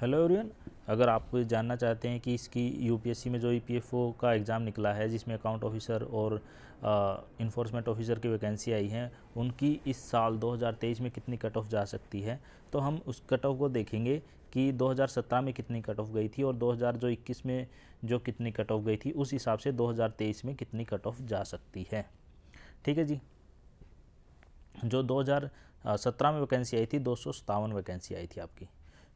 hello everyone अगर आप जानना चाहते हैं कि इसकी यूपीएससी में जो ईपीएफओ e का एग्ज़ाम निकला है जिसमें अकाउंट ऑफिसर और इन्फोर्समेंट ऑफिसर की वैकेंसी आई है उनकी इस साल 2023 में कितनी कट ऑफ जा सकती है तो हम उस कट ऑफ को देखेंगे कि 2017 में कितनी कट ऑफ गई थी और दो में जो कितनी कट ऑफ गई थी उस हिसाब से दो में कितनी कट ऑफ जा सकती है ठीक है जी जो दो सत्रह में वैकेंसी आई थी दो सौ वैकेंसी आई थी आपकी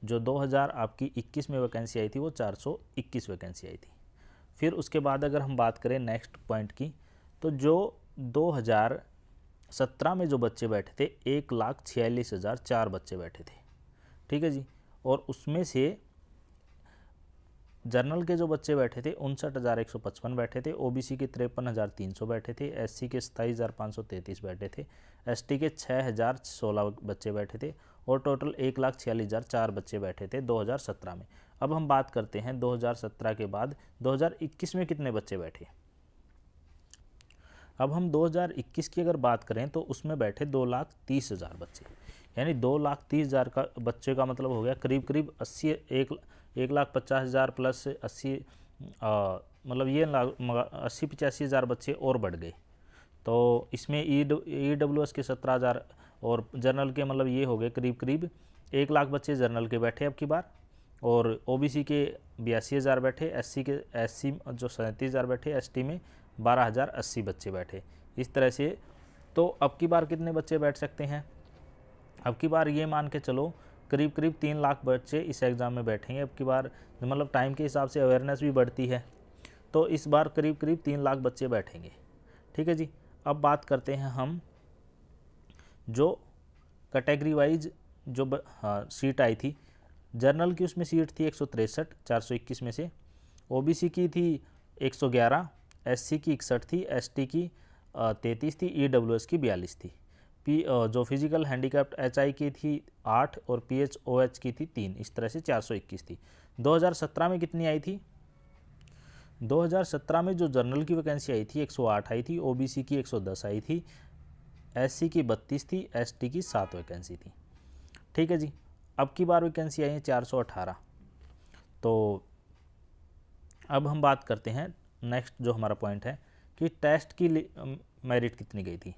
जो 2000 आपकी 21 में वैकेंसी आई थी वो 421 वैकेंसी आई थी फिर उसके बाद अगर हम बात करें नेक्स्ट पॉइंट की तो जो 2017 में जो बच्चे बैठे थे एक लाख छियालीस हज़ार चार बच्चे बैठे थे ठीक है जी और उसमें से जर्नल के जो बच्चे बैठे थे उनसठ हज़ार एक सौ पचपन बैठे थे ओबीसी के तिरपन हज़ार तीन सौ बैठे थे एससी के सताईस हज़ार पाँच सौ तैंतीस बैठे थे एसटी के छः हज़ार सोलह बच्चे बैठे थे और टोटल एक लाख छियालीस हज़ार चार बच्चे बैठे थे 2017 में अब हम बात करते हैं 2017 के बाद 2021 में कितने बच्चे बैठे अब हम 2021 की अगर बात करें तो उसमें बैठे दो लाख तीस हज़ार बच्चे यानी दो लाख तीस हज़ार का बच्चे का मतलब हो गया करीब करीब अस्सी एक एक लाख पचास हज़ार प्लस अस्सी मतलब ये अस्सी पचासी हज़ार बच्चे और बढ़ गए तो इसमें ई ई डब्ल्यू एस के सत्रह हज़ार और जर्नल के मतलब ये हो गए करीब करीब एक लाख बच्चे जर्नल के बैठे अब की बार और ओबीसी के बयासी हज़ार बैठे एससी के एससी जो सैंतीस हज़ार बैठे एसटी में बारह हज़ार अस्सी बच्चे बैठे इस तरह से तो अब की बार कितने बच्चे बैठ सकते हैं अब की बार ये मान के चलो करीब करीब तीन लाख बच्चे इस एग्ज़ाम में बैठेंगे अब की बार मतलब टाइम के हिसाब से अवेयरनेस भी बढ़ती है तो इस बार करीब करीब तीन लाख बच्चे बैठेंगे ठीक है जी अब बात करते हैं हम जो कैटेगरी वाइज जो हाँ सीट आई थी जर्नल की उसमें सीट थी एक सौ तिरसठ चार सौ इक्कीस में से ओबीसी की थी एक सौ ग्यारह एससी की इकसठ थी एसटी की तैंतीस थी ईडब्ल्यूएस e की बयालीस थी पी जो फिजिकल हैंडीकैप्ट एचआई की थी आठ और पीएचओएच की थी तीन इस तरह से चार सौ इक्कीस थी 2017 में कितनी आई थी 2017 में जो जर्नल की वैकेंसी आई थी 108 आई थी ओबीसी की 110 आई थी एस की बत्तीस थी एस की सात वैकेंसी थी ठीक है जी अब की बार वैकेंसी आई है चार सौ अठारह तो अब हम बात करते हैं नेक्स्ट जो हमारा पॉइंट है कि टेस्ट की मेरिट कितनी गई थी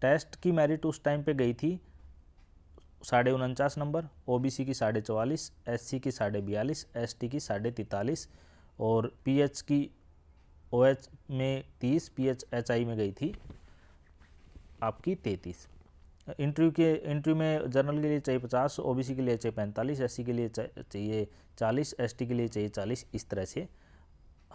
टेस्ट की मेरिट उस टाइम पे गई थी साढ़े उनचास नंबर ओबीसी की साढ़े चवालीस एस की साढ़े बयालीस एस की साढ़े तैतालीस और पीएच की ओएच में तीस पी एच एच आई में गई थी आपकी तैंतीस इंटरव्यू के इंटरव्यू में जनरल के लिए चाहिए पचास ओबीसी के लिए चाहिए पैंतालीस एस के लिए चाहिए चालीस एसटी के लिए चाहिए चालीस इस तरह से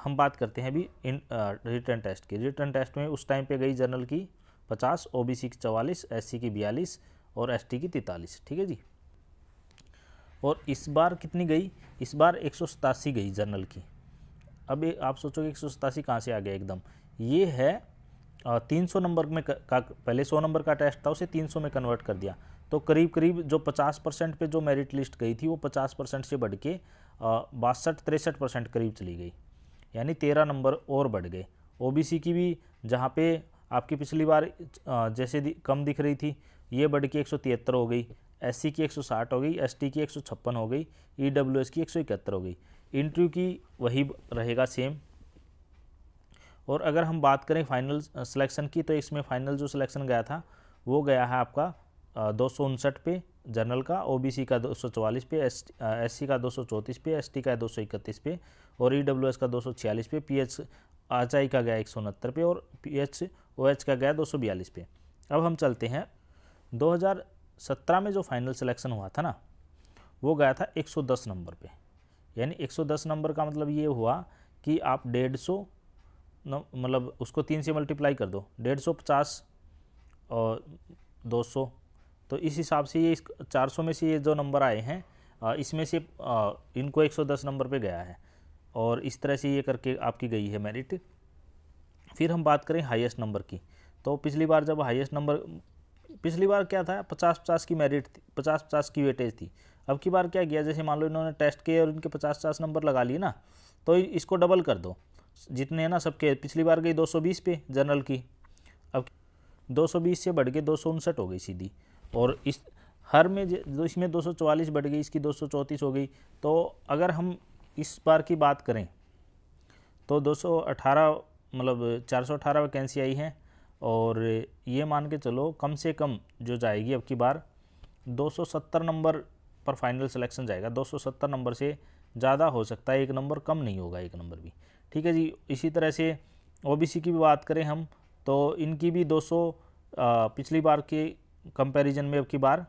हम बात करते हैं अभी इन रिटर्न टेस्ट की रिटर्न टेस्ट में उस टाइम पे गई जनरल की पचास ओबीसी की चवालीस सी की बयालीस और एसटी की तैंतालीस ठीक है जी और इस बार कितनी गई इस बार एक गई जनरल की अब आप सोचोगे एक सौ कहाँ से आ गया एकदम ये है तीन सौ नंबर में का पहले सौ नंबर का टेस्ट था उसे तीन सौ में कन्वर्ट कर दिया तो करीब करीब जो पचास परसेंट पर जो मेरिट लिस्ट गई थी वो पचास परसेंट से बढ़ के बासठ तिरसठ परसेंट करीब चली गई यानी तेरह नंबर और बढ़ गए ओबीसी की भी जहाँ पे आपकी पिछली बार जैसे कम दिख रही थी ये बढ़ के एक हो गई एस की 160 हो गई एस की एक हो गई ई e की एक हो गई इंटरव्यू की वही रहेगा सेम और अगर हम बात करें फाइनल सिलेक्शन की तो इसमें फाइनल जो सिलेक्शन गया था वो गया है आपका दो पे जनरल का ओबीसी का 244 पे एस एससी का 234 पे एसटी का 231 पे और ईडब्ल्यूएस e का 246 पे पीएच एच का गया एक पे और पीएच ओएच का गया दो पे अब हम चलते हैं 2017 में जो फाइनल सिलेक्शन हुआ था ना वो गया था 110 नंबर पे यानी 110 नंबर का मतलब ये हुआ कि आप डेढ़ सौ मतलब उसको तीन से मल्टीप्लाई कर दो डेढ़ सौ पचास और दो सौ तो इस हिसाब से ये चार सौ में से ये जो नंबर आए हैं इसमें से इनको एक सौ दस नंबर पे गया है और इस तरह से ये करके आपकी गई है मेरिट फिर हम बात करें हाईएस्ट नंबर की तो पिछली बार जब हाईएस्ट नंबर पिछली बार क्या था पचास पचास की मेरिट थी पचास पचास की वेटेज थी अब की बार क्या किया जैसे मान लो इन्होंने टेस्ट किए और इनके पचास पचास नंबर लगा लिए ना तो इसको डबल कर दो जितने हैं ना सबके पिछली बार गई 220 पे जनरल की अब 220 से बढ़ के दो हो गई सीधी और इस हर में इसमें 244 बढ़ गई इसकी 234 हो गई तो अगर हम इस बार की बात करें तो 218 मतलब 418 वैकेंसी आई हैं और ये मान के चलो कम से कम जो जाएगी अब की बार 270 नंबर पर फाइनल सिलेक्शन जाएगा 270 नंबर से ज़्यादा हो सकता है एक नंबर कम नहीं होगा एक नंबर भी ठीक है जी इसी तरह से ओबीसी की भी बात करें हम तो इनकी भी 200 पिछली बार के कंपैरिजन में अब की बार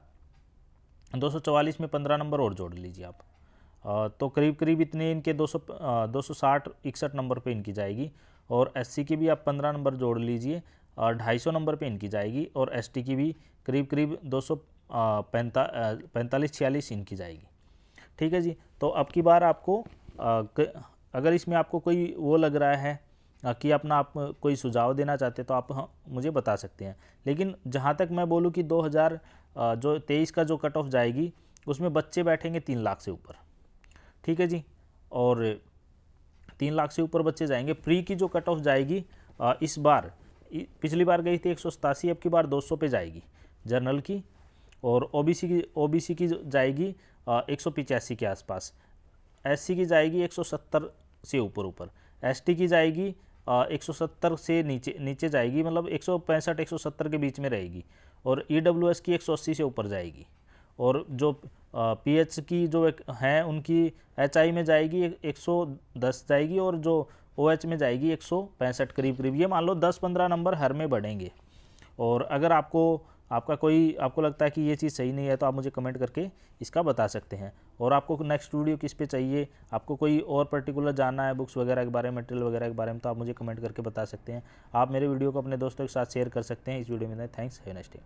244 में 15 नंबर और जोड़ लीजिए आप तो करीब करीब इतने इनके 200 सौ 260 इकसठ नंबर पे इनकी जाएगी और एससी की भी आप 15 नंबर जोड़ लीजिए और ढाई सौ नंबर पे इनकी जाएगी और एसटी की भी करीब करीब दो सौ पैंतालीस छियालीस इनकी जाएगी ठीक है जी तो अब की बार आपको अगर इसमें आपको कोई वो लग रहा है कि अपना आप कोई सुझाव देना चाहते तो आप हाँ, मुझे बता सकते हैं लेकिन जहाँ तक मैं बोलूँ कि 2000 जो तेईस का जो कट ऑफ जाएगी उसमें बच्चे बैठेंगे तीन लाख से ऊपर ठीक है जी और तीन लाख से ऊपर बच्चे जाएंगे प्री की जो कट ऑफ जाएगी इस बार पिछली बार गई थी एक सौ सतासी अब की बार दो सौ पे जाएगी जर्नल की और ओबीसी की ओबीसी की जाएगी एक सौ पिचासी के आसपास एससी की जाएगी 170 से ऊपर ऊपर एसटी की जाएगी आ, 170 से नीचे नीचे जाएगी मतलब एक सौ पैंसठ के बीच में रहेगी और ई e की 180 से ऊपर जाएगी और जो पीएच की जो हैं उनकी एचआई में जाएगी 110 जाएगी और जो ओएच में जाएगी एक करीब करीब ये मान लो 10-15 नंबर हर में बढ़ेंगे और अगर आपको आपका कोई आपको लगता है कि ये चीज़ सही नहीं है तो आप मुझे कमेंट करके इसका बता सकते हैं और आपको नेक्स्ट वीडियो किस पे चाहिए आपको कोई और पर्टिकुलर जानना है बुक्स वगैरह के बारे में मटेरियल वगैरह के बारे में तो आप मुझे कमेंट करके बता सकते हैं आप मेरे वीडियो को अपने दोस्तों के साथ शेयर कर सकते हैं इस वीडियो में थैंक्स है नेक्स्ट